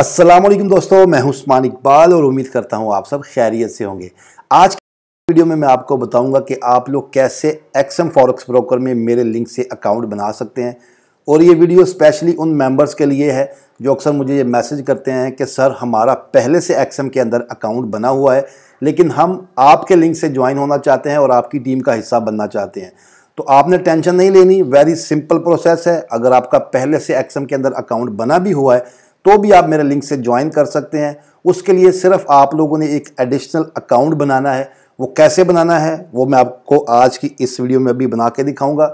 वालेकुम दोस्तों मैं उस्मान इकबाल और उम्मीद करता हूँ आप सब खैरियत से होंगे आज की वीडियो में मैं आपको बताऊंगा कि आप लोग कैसे एक्सएम फॉरेक्स ब्रोकर में मेरे लिंक से अकाउंट बना सकते हैं और ये वीडियो स्पेशली उन मेंबर्स के लिए है जो अक्सर मुझे ये मैसेज करते हैं कि सर हमारा पहले से एक्सएम के अंदर अकाउंट बना हुआ है लेकिन हम आपके लिंक से ज्वाइन होना चाहते हैं और आपकी टीम का हिस्सा बनना चाहते हैं तो आपने टेंशन नहीं लेनी वेरी सिंपल प्रोसेस है अगर आपका पहले से एक्सएम के अंदर अकाउंट बना भी हुआ है तो भी आप मेरे लिंक से ज्वाइन कर सकते हैं उसके लिए सिर्फ आप लोगों ने एक एडिशनल अकाउंट बनाना है वो कैसे बनाना है वो मैं आपको आज की इस वीडियो में भी बना के दिखाऊंगा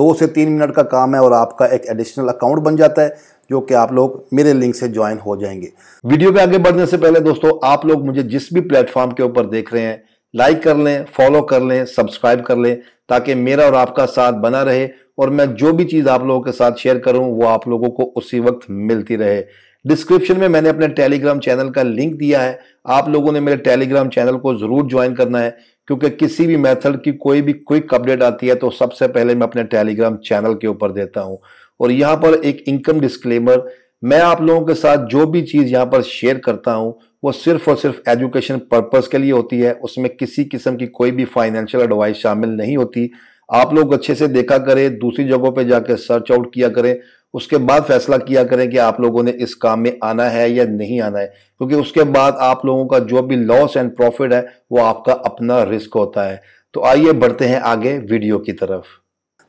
दो से तीन मिनट का काम है और आपका एक एडिशनल अकाउंट बन जाता है जो कि आप लोग मेरे लिंक से ज्वाइन हो जाएंगे वीडियो पे आगे बढ़ने से पहले दोस्तों आप लोग मुझे जिस भी प्लेटफॉर्म के ऊपर देख रहे हैं लाइक कर लें फॉलो कर लें सब्सक्राइब कर लें ताकि मेरा और आपका साथ बना रहे और मैं जो भी चीज़ आप लोगों के साथ शेयर करूं वो आप लोगों को उसी वक्त मिलती रहे डिस्क्रिप्शन में मैंने अपने टेलीग्राम चैनल का लिंक दिया है आप लोगों ने मेरे टेलीग्राम चैनल को ज़रूर ज्वाइन करना है क्योंकि किसी भी मेथड की कोई भी क्विक अपडेट आती है तो सबसे पहले मैं अपने टेलीग्राम चैनल के ऊपर देता हूं और यहां पर एक इनकम डिस्क्लेमर मैं आप लोगों के साथ जो भी चीज़ यहाँ पर शेयर करता हूँ वो सिर्फ और सिर्फ एजुकेशन पर्पज़ के लिए होती है उसमें किसी किस्म की कोई भी फाइनेंशियल एडवाइस शामिल नहीं होती आप लोग अच्छे से देखा करें दूसरी जगहों पे जाकर सर्च आउट किया करें उसके बाद फैसला किया करें कि आप लोगों ने इस काम में आना है या नहीं आना है क्योंकि उसके बाद आप लोगों का जो भी लॉस एंड प्रॉफिट है वो आपका अपना रिस्क होता है तो आइए बढ़ते हैं आगे वीडियो की तरफ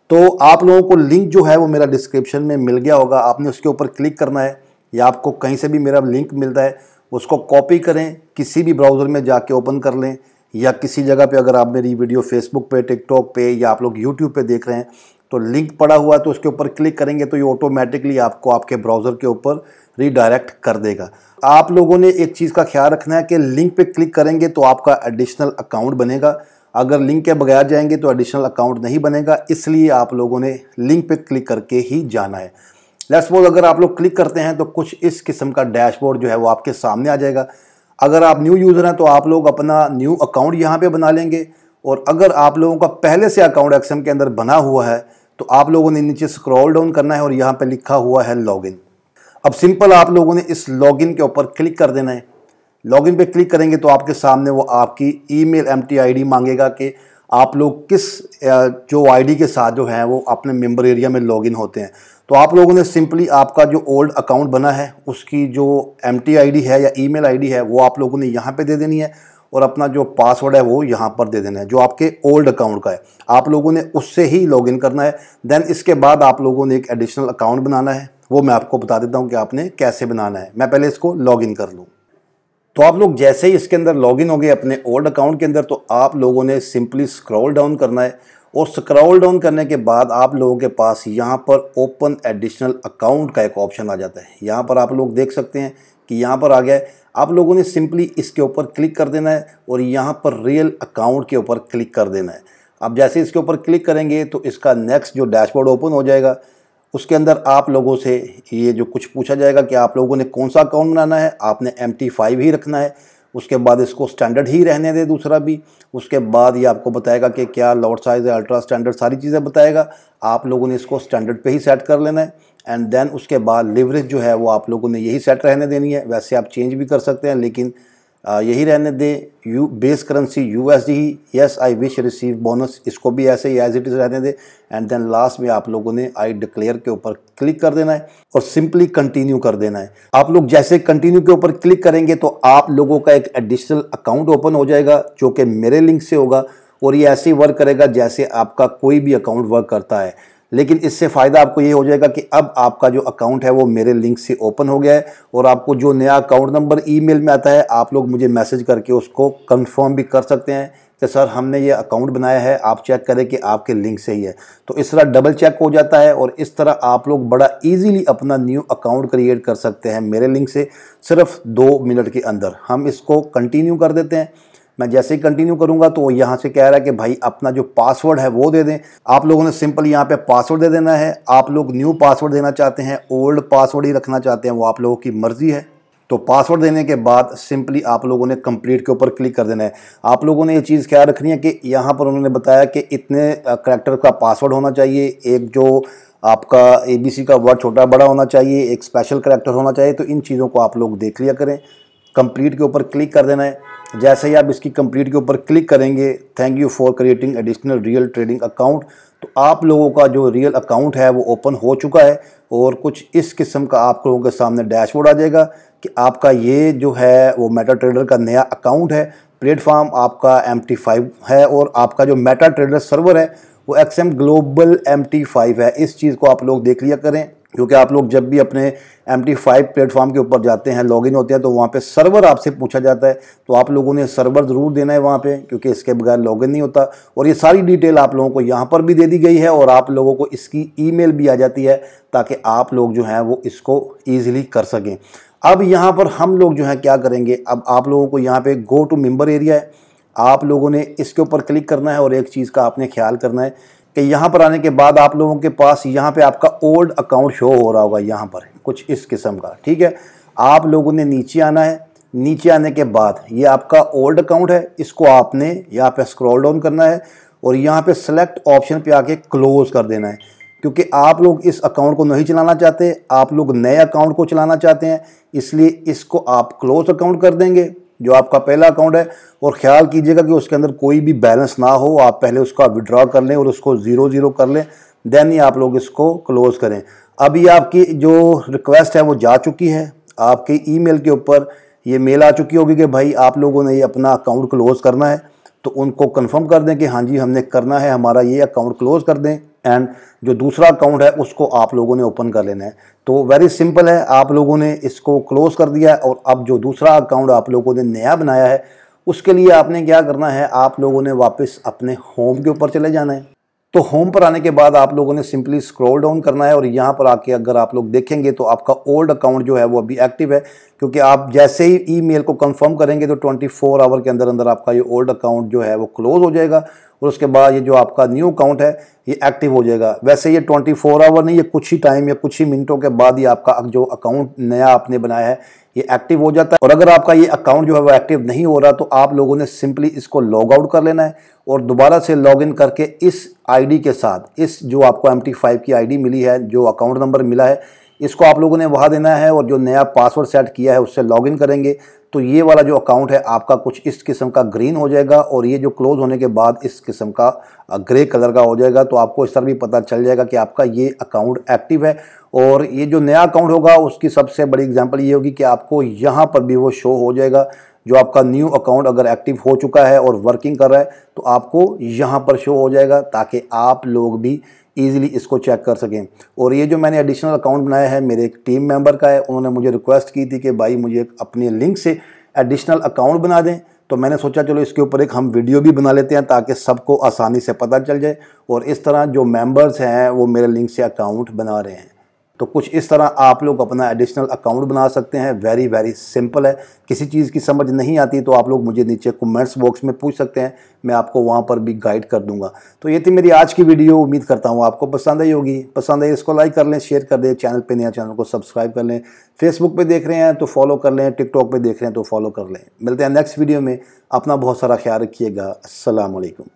तो आप लोगों को लिंक जो है वो मेरा डिस्क्रिप्शन में मिल गया होगा आपने उसके ऊपर क्लिक करना है या आपको कहीं से भी मेरा लिंक मिलता है उसको कॉपी करें किसी भी ब्राउज़र में जाके ओपन कर लें या किसी जगह पे अगर आप मेरी वीडियो फेसबुक पे टिकटॉक पे या आप लोग यूट्यूब पे देख रहे हैं तो लिंक पड़ा हुआ है तो उसके ऊपर क्लिक करेंगे तो ये ऑटोमेटिकली आपको आपके ब्राउज़र के ऊपर रीडायरेक्ट कर देगा आप लोगों ने एक चीज़ का ख्याल रखना है कि लिंक पे क्लिक करेंगे तो आपका एडिशनल अकाउंट बनेगा अगर लिंक के बगैर जाएंगे तो एडिशनल अकाउंट नहीं बनेगा इसलिए आप लोगों ने लिंक पे क्लिक करके ही जाना है लेट्स सपोज अगर आप लोग क्लिक करते हैं तो कुछ इस किस्म का डैशबोर्ड जो है वो आपके सामने आ जाएगा अगर आप न्यू यूज़र हैं तो आप लोग अपना न्यू अकाउंट यहाँ पे बना लेंगे और अगर आप लोगों का पहले से अकाउंट एक्सएम के अंदर बना हुआ है तो आप लोगों ने नीचे स्क्रॉल डाउन करना है और यहाँ पे लिखा हुआ है लॉगिन अब सिंपल आप लोगों ने इस लॉगिन के ऊपर क्लिक कर देना है लॉगिन पे क्लिक करेंगे तो आपके सामने वो आपकी ईमेल एमटी आईडी मांगेगा कि आप लोग किस जो आईडी के साथ जो हैं वो अपने मेंबर एरिया में लॉगिन होते हैं तो आप लोगों ने सिंपली आपका जो ओल्ड अकाउंट बना है उसकी जो एम टी है या ई मेल है वो आप लोगों ने यहाँ पर दे देनी है और अपना जो पासवर्ड है वो यहाँ पर दे देना है जो आपके ओल्ड अकाउंट का है आप लोगों ने उससे ही लॉगिन करना है देन इसके बाद आप लोगों ने एक एडिशनल अकाउंट बनाना है वो मैं आपको बता देता हूँ कि आपने कैसे बनाना है मैं पहले इसको लॉगिन कर लूँ तो आप लोग जैसे ही इसके अंदर लॉगिन हो गए अपने ओल्ड अकाउंट के अंदर तो आप लोगों ने सिंपली स्क्रॉल डाउन करना है और स्क्रॉल डाउन करने के बाद आप लोगों के पास यहाँ पर ओपन एडिशनल अकाउंट का एक ऑप्शन आ जाता है यहाँ पर आप लोग देख सकते हैं कि यहाँ पर आ गया है आप लोगों ने सिंपली इसके ऊपर क्लिक कर देना है और यहाँ पर रियल अकाउंट के ऊपर क्लिक कर देना है अब जैसे इसके ऊपर क्लिक करेंगे तो इसका नेक्स्ट जो डैशबोर्ड ओपन हो जाएगा उसके अंदर आप लोगों से ये जो कुछ पूछा जाएगा कि आप लोगों ने कौन सा अकाउंट बनाना है आपने एम टी फाइव ही रखना है उसके बाद इसको स्टैंडर्ड ही रहने दें दूसरा भी उसके बाद ये आपको बताएगा कि क्या लॉट साइज़ है अल्ट्रा स्टैंडर्ड सारी चीज़ें बताएगा आप लोगों ने इसको स्टैंडर्ड पे ही सेट कर लेना है एंड देन उसके बाद लिवरेज जो है वो आप लोगों ने यही सेट रहने देनी है वैसे आप चेंज भी कर सकते हैं लेकिन यही रहने दे you base currency U S D ही yes I wish receive bonus इसको भी ऐसे ही एज इट इज़ रहने दे एंड देन लास्ट में आप लोगों ने आई डिक्लेयर के ऊपर क्लिक कर देना है और सिंपली कंटिन्यू कर देना है आप लोग जैसे कंटिन्यू के ऊपर क्लिक करेंगे तो आप लोगों का एक एडिशनल अकाउंट ओपन हो जाएगा जो कि मेरे लिंक से होगा और ये ऐसे ही वर्क करेगा जैसे आपका कोई भी अकाउंट वर्क करता है लेकिन इससे फ़ायदा आपको ये हो जाएगा कि अब आपका जो अकाउंट है वो मेरे लिंक से ओपन हो गया है और आपको जो नया अकाउंट नंबर ईमेल में आता है आप लोग मुझे मैसेज करके उसको कंफर्म भी कर सकते हैं कि सर हमने ये अकाउंट बनाया है आप चेक करें कि आपके लिंक से ही है तो इस तरह डबल चेक हो जाता है और इस तरह आप लोग बड़ा इजीली अपना न्यू अकाउंट क्रिएट कर सकते हैं मेरे लिंक से सिर्फ दो मिनट के अंदर हम इसको कंटिन्यू कर देते हैं मैं जैसे ही कंटिन्यू करूँगा तो यहाँ से कह रहा है कि भाई अपना जो पासवर्ड है वो दे दें आप लोगों ने सिंपल यहाँ पे पासवर्ड दे देना है आप लोग न्यू पासवर्ड देना चाहते हैं ओल्ड पासवर्ड ही रखना चाहते हैं वो आप लोगों की मर्ज़ी है तो पासवर्ड देने के बाद सिंपली आप लोगों ने कंप्लीट के ऊपर क्लिक कर देना है आप लोगों ने ये चीज़ ख्याल रखनी है कि यहाँ पर उन्होंने बताया कि इतने करेक्टर का पासवर्ड होना चाहिए एक जो आपका ए का वर्ड छोटा बड़ा होना चाहिए एक स्पेशल करेक्टर होना चाहिए तो इन चीज़ों को आप लोग देख लिया करें कंप्लीट के ऊपर क्लिक कर देना है जैसे ही आप इसकी कंप्लीट के ऊपर क्लिक करेंगे thank you for creating additional real trading account तो आप लोगों का जो रियल अकाउंट है वो ओपन हो चुका है और कुछ इस किस्म का आप लोगों के सामने डैशबोर्ड आ जाएगा कि आपका ये जो है वो मेटा ट्रेडर का नया अकाउंट है प्लेटफार्म आपका एम है और आपका जो मेटा ट्रेडर सर्वर है वो X M global M T five है इस चीज़ को आप लोग देख लिया करें क्योंकि आप लोग जब भी अपने एम टी फाइव प्लेटफॉर्म के ऊपर जाते हैं लॉगिन होते हैं तो वहाँ पे सर्वर आपसे पूछा जाता है तो आप लोगों ने सर्वर ज़रूर देना है वहाँ पे क्योंकि इसके बगैर लॉगिन नहीं होता और ये सारी डिटेल आप लोगों को यहाँ पर भी दे दी गई है और आप लोगों को इसकी ईमेल भी आ जाती है ताकि आप लोग जो हैं वो इसको ईजिली कर सकें अब यहाँ पर हम लोग जो है क्या करेंगे अब आप लोगों को यहाँ पर गो टू मेम्बर एरिया है आप लोगों ने इसके ऊपर क्लिक करना है और एक चीज़ का आपने ख्याल करना है कि यहाँ पर आने के बाद आप लोगों के पास यहाँ पे आपका ओल्ड अकाउंट शो हो रहा होगा यहाँ पर कुछ इस किस्म का ठीक है आप लोगों ने नीचे आना है नीचे आने के बाद ये आपका ओल्ड अकाउंट है इसको आपने यहाँ पे स्क्रॉल डाउन करना है और यहाँ पे सेलेक्ट ऑप्शन पे आके क्लोज़ कर देना है क्योंकि आप लोग इस अकाउंट को नहीं चलाना चाहते आप लोग नए अकाउंट को चलाना चाहते हैं इसलिए इसको आप क्लोज अकाउंट कर देंगे जो आपका पहला अकाउंट है और ख्याल कीजिएगा कि उसके अंदर कोई भी बैलेंस ना हो आप पहले उसका विड्रॉ कर लें और उसको ज़ीरो ज़ीरो कर लें देन ही आप लोग इसको क्लोज़ करें अभी आपकी जो रिक्वेस्ट है वो जा चुकी है आपके ईमेल के ऊपर ये मेल आ चुकी होगी कि भाई आप लोगों ने ये अपना अकाउंट क्लोज़ करना है तो उनको कंफर्म कर दें कि हाँ जी हमने करना है हमारा ये अकाउंट क्लोज़ कर दें एंड जो दूसरा अकाउंट है उसको आप लोगों ने ओपन कर लेना है तो वेरी सिंपल है आप लोगों ने इसको क्लोज़ कर दिया है और अब जो दूसरा अकाउंट आप लोगों ने नया बनाया है उसके लिए आपने क्या करना है आप लोगों ने वापस अपने होम के ऊपर चले जाना है तो होम पर आने के बाद आप लोगों ने सिंपली स्क्रॉल डाउन करना है और यहाँ पर आके अगर आप लोग देखेंगे तो आपका ओल्ड अकाउंट जो है वो अभी एक्टिव है क्योंकि आप जैसे ही ईमेल को कंफर्म करेंगे तो 24 आवर के अंदर अंदर आपका ये ओल्ड अकाउंट जो है वो क्लोज हो जाएगा और उसके बाद ये जो आपका न्यू अकाउंट है ये एक्टिव हो जाएगा वैसे ये 24 आवर नहीं ये कुछ ही टाइम या कुछ ही मिनटों के बाद ही आपका जो अकाउंट नया आपने बनाया है ये एक्टिव हो जाता है और अगर आपका ये अकाउंट जो है वो एक्टिव नहीं हो रहा तो आप लोगों ने सिंपली इसको लॉग आउट कर लेना है और दोबारा से लॉग इन करके इस आईडी के साथ इस जो आपको एम टी फाइव की आईडी मिली है जो अकाउंट नंबर मिला है इसको आप लोगों ने वहाँ देना है और जो नया पासवर्ड सेट किया है उससे लॉगिन करेंगे तो ये वाला जो अकाउंट है आपका कुछ इस किस्म का ग्रीन हो जाएगा और ये जो क्लोज़ होने के बाद इस किस्म का ग्रे कलर का हो जाएगा तो आपको इस तरह भी पता चल जाएगा कि आपका ये अकाउंट एक्टिव है और ये जो नया अकाउंट होगा उसकी सबसे बड़ी एग्जांपल ये होगी कि आपको यहाँ पर भी वो शो हो जाएगा जो आपका न्यू अकाउंट अगर एक्टिव हो चुका है और वर्किंग कर रहा है तो आपको यहाँ पर शो हो जाएगा ताकि आप लोग भी ईजिली इसको चेक कर सकें और ये जो मैंने एडिशनल अकाउंट बनाया है मेरे एक टीम मेम्बर का है उन्होंने मुझे रिक्वेस्ट की थी कि भाई मुझे अपने लिंक से एडिशनल अकाउंट बना दें तो मैंने सोचा चलो इसके ऊपर एक हम वीडियो भी बना लेते हैं ताकि सबको आसानी से पता चल जाए और इस तरह जो मेंबर्स हैं वो मेरे लिंक से अकाउंट बना रहे हैं तो कुछ इस तरह आप लोग अपना एडिशनल अकाउंट बना सकते हैं वेरी वेरी सिंपल है किसी चीज़ की समझ नहीं आती तो आप लोग मुझे नीचे कमेंट्स बॉक्स में पूछ सकते हैं मैं आपको वहाँ पर भी गाइड कर दूंगा तो ये थी मेरी आज की वीडियो उम्मीद करता हूँ आपको पसंद आई होगी पसंद आई इसको लाइक कर लें शेयर कर दें चैनल पर नया चैनल को सब्सक्राइब कर लें फेसबुक पर देख रहे हैं तो फॉलो कर लें टिकटॉक पर देख रहे हैं तो फॉलो कर लें मिलते हैं नेक्स्ट वीडियो में अपना बहुत सारा ख्याल रखिएगा असलकम